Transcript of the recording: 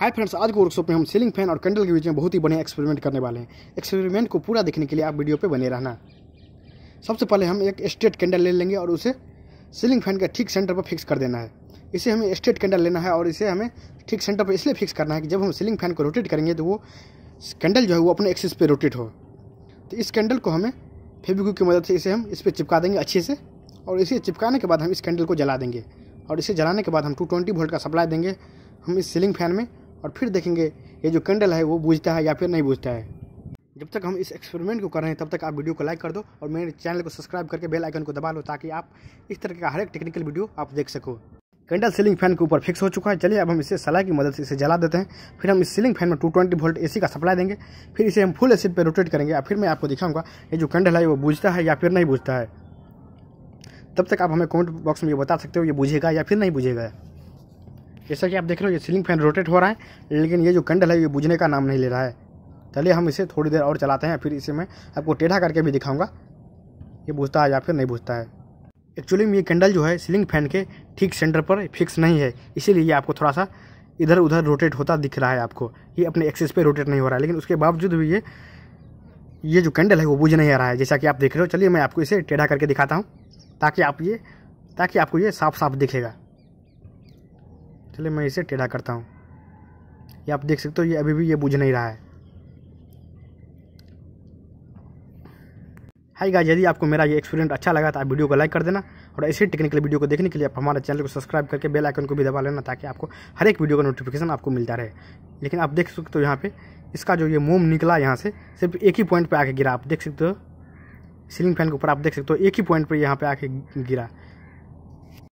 hi friends आज के workshop में हम सीलिंग फैन और कैंडल के बीच में बहुत ही बढ़िया एक्सपेरिमेंट करने वाले हैं एक्सपेरिमेंट को पूरा देखने के लिए आप वीडियो पे बने रहना सबसे पहले हम एक स्ट्रेट कैंडल ले लेंगे और उसे सीलिंग फैन के ठीक सेंटर पर फिक्स कर देना है इसे हमें स्ट्रेट कैंडल लेना है और इसे हमें ठीक सेंटर पर इसलिए फिक्स करना है कि जब हम सीलिंग फैन को रोटेट करेंगे तो वो कैंडल जो है वो अपने एक्सिस पर रोटेट हो तो इस कैंडल को हमें फेविक्यू की मदद से इसे हम इस पर चिपका देंगे अच्छे से और इसे चिपकाने के बाद हम इस कैंडल को जला देंगे और इसे जलाने के बाद हम टू ट्वेंटी वोल्ट का सप्लाई देंगे हम इस सीलिंग फैन में और फिर देखेंगे ये जो कैंडल है वो बुझता है या फिर नहीं बुझता है जब तक हम इस एक्सपेरिमेंट को कर रहे हैं तब तक आप वीडियो को लाइक कर दो और मेरे चैनल को सब्सक्राइब करके बेल आइकन को दबा लो ताकि आप इस तरह का हर एक टेक्निकल वीडियो आप देख सको कैंडल सीलिंग फैन के ऊपर फिक्स हो चुका है चलिए अब हम इसे सलाई की मदद से इसे जला देते हैं फिर हम इस सीलिंग फैन में 220 वोल्ट सी का सप्लाई देंगे फिर इसे हम फुल एसिड पर रोटेट करेंगे और फिर मैं आपको दिखाऊंगा ये जो कैंडल है वो बुझता है या फिर नहीं बुझता है तब तक आप हमें कमेंट बॉक्स में ये बता सकते हो ये बुझेगा या फिर नहीं बुझेगा जैसा कि आप देख रहे हो ये सीलिंग फैन रोटेट हो रहा है लेकिन ये जो कैंडल है ये बुझने का नाम नहीं ले रहा है चलिए हम इसे थोड़ी देर और चलाते हैं फिर इसे मैं आपको टेढ़ा करके भी दिखाऊंगा ये बुझता है या फिर नहीं बुझता है एक्चुअली में ये कैंडल जो है सीलिंग फैन के ठीक सेंटर पर फिक्स नहीं है इसीलिए ये आपको थोड़ा सा इधर उधर रोटेट होता दिख रहा है आपको ये अपने एक्सेस पे रोटेट नहीं हो रहा है लेकिन उसके बावजूद भी ये ये जो कैंडल है वो बुझ नहीं आ रहा है जैसा कि आप देख रहे हो चलिए मैं आपको इसे टेढ़ा करके दिखाता हूँ ताकि आप ये ताकि आपको ये साफ साफ दिखेगा चलिए मैं इसे टेढ़ा करता हूँ ये आप देख सकते हो ये अभी भी ये बुझ नहीं रहा है हाय गाइस यदि आपको मेरा ये एक्सपीरियंस अच्छा लगा तो आप वीडियो को लाइक कर देना और ऐसे टेक्निकल वीडियो को देखने के लिए आप हमारे चैनल को सब्सक्राइब करके बेल आइकन को भी दबा लेना ताकि आपको हर एक वीडियो का नोटिफिकेशन आपको मिलता रहे लेकिन आप देख सकते हो यहाँ पे इसका जो ये मोम निकला यहाँ से सिर्फ एक ही पॉइंट पर आके गिरा आप देख सकते हो सीलिंग फैन के ऊपर आप देख सकते हो एक ही पॉइंट पर यहाँ पर आके गिरा